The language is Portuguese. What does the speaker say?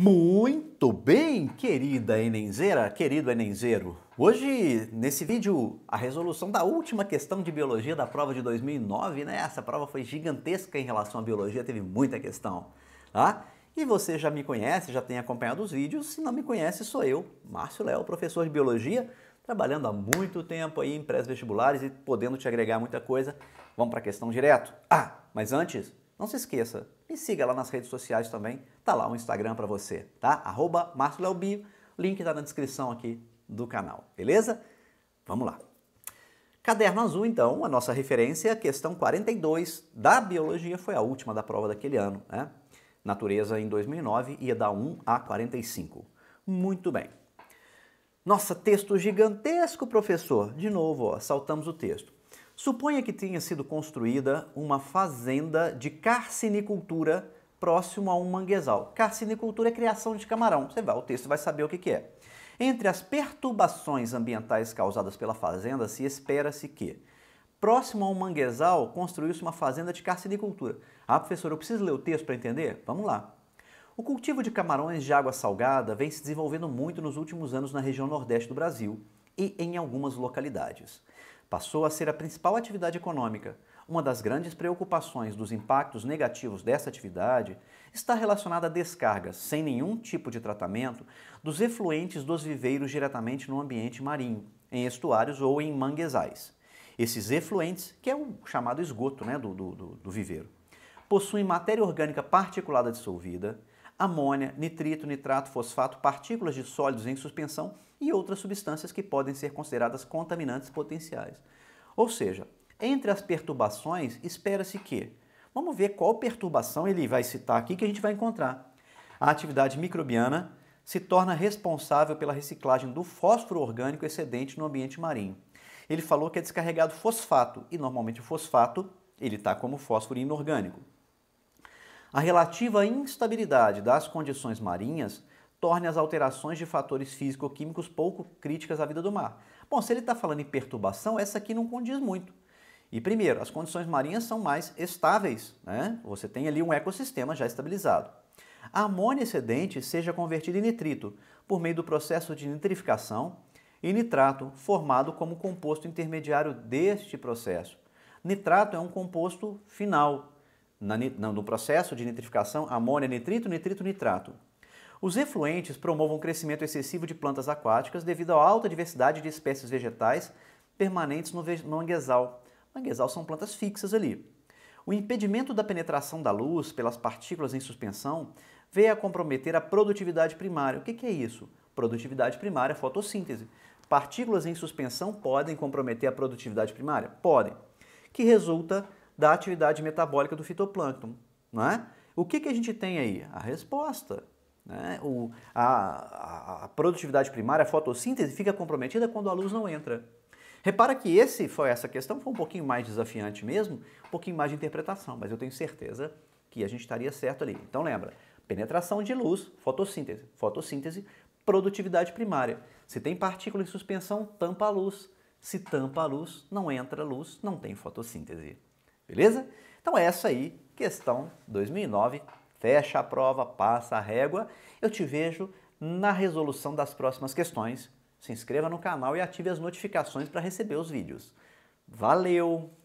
Muito bem, querida Enenzeira, querido Enenzeiro. Hoje, nesse vídeo, a resolução da última questão de biologia da prova de 2009, né? Essa prova foi gigantesca em relação à biologia, teve muita questão, tá? E você já me conhece, já tem acompanhado os vídeos. Se não me conhece, sou eu, Márcio Léo, professor de biologia, trabalhando há muito tempo aí em pré-vestibulares e podendo te agregar muita coisa. Vamos para a questão direto. Ah, mas antes, não se esqueça, me siga lá nas redes sociais também, tá lá o um Instagram para você, tá? Arroba link tá na descrição aqui do canal, beleza? Vamos lá. Caderno azul, então, a nossa referência, questão 42 da biologia, foi a última da prova daquele ano, né? Natureza em 2009 ia da 1 a 45. Muito bem. Nossa, texto gigantesco, professor. De novo, ó, saltamos o texto. Suponha que tenha sido construída uma fazenda de carcinicultura próximo a um manguezal. Carcinicultura é criação de camarão. Você vai, o texto vai saber o que, que é. Entre as perturbações ambientais causadas pela fazenda, se espera-se que, próximo a um manguezal, construiu-se uma fazenda de carcinicultura. Ah, professor, eu preciso ler o texto para entender? Vamos lá. O cultivo de camarões de água salgada vem se desenvolvendo muito nos últimos anos na região nordeste do Brasil e em algumas localidades. Passou a ser a principal atividade econômica. Uma das grandes preocupações dos impactos negativos dessa atividade está relacionada à descarga, sem nenhum tipo de tratamento, dos efluentes dos viveiros diretamente no ambiente marinho, em estuários ou em manguezais. Esses efluentes, que é o chamado esgoto né, do, do, do viveiro, possuem matéria orgânica particulada dissolvida, amônia, nitrito, nitrato, fosfato, partículas de sólidos em suspensão e outras substâncias que podem ser consideradas contaminantes potenciais. Ou seja, entre as perturbações, espera-se que. Vamos ver qual perturbação ele vai citar aqui que a gente vai encontrar. A atividade microbiana se torna responsável pela reciclagem do fósforo orgânico excedente no ambiente marinho. Ele falou que é descarregado fosfato e normalmente o fosfato ele está como fósforo inorgânico. A relativa instabilidade das condições marinhas torna as alterações de fatores físico-químicos pouco críticas à vida do mar. Bom, se ele está falando em perturbação, essa aqui não condiz muito. E primeiro, as condições marinhas são mais estáveis, né? Você tem ali um ecossistema já estabilizado. A amônia excedente seja convertida em nitrito por meio do processo de nitrificação e nitrato, formado como composto intermediário deste processo. Nitrato é um composto final, na, no processo de nitrificação, amônia, nitrito, nitrito, nitrato. Os efluentes promovam o crescimento excessivo de plantas aquáticas devido à alta diversidade de espécies vegetais permanentes no manguezal. Manguezal são plantas fixas ali. O impedimento da penetração da luz pelas partículas em suspensão veio a comprometer a produtividade primária. O que, que é isso? Produtividade primária é fotossíntese. Partículas em suspensão podem comprometer a produtividade primária? Podem. Que resulta da atividade metabólica do fitoplâncton. Né? O que, que a gente tem aí? A resposta. Né? O, a, a, produtividade primária, a fotossíntese, fica comprometida quando a luz não entra. Repara que esse foi essa questão foi um pouquinho mais desafiante mesmo, um pouquinho mais de interpretação, mas eu tenho certeza que a gente estaria certo ali. Então lembra, penetração de luz, fotossíntese, fotossíntese, produtividade primária. Se tem partícula em suspensão, tampa a luz. Se tampa a luz, não entra luz, não tem fotossíntese. Beleza? Então é essa aí, questão 2009, fecha a prova, passa a régua. Eu te vejo na resolução das próximas questões. Se inscreva no canal e ative as notificações para receber os vídeos. Valeu!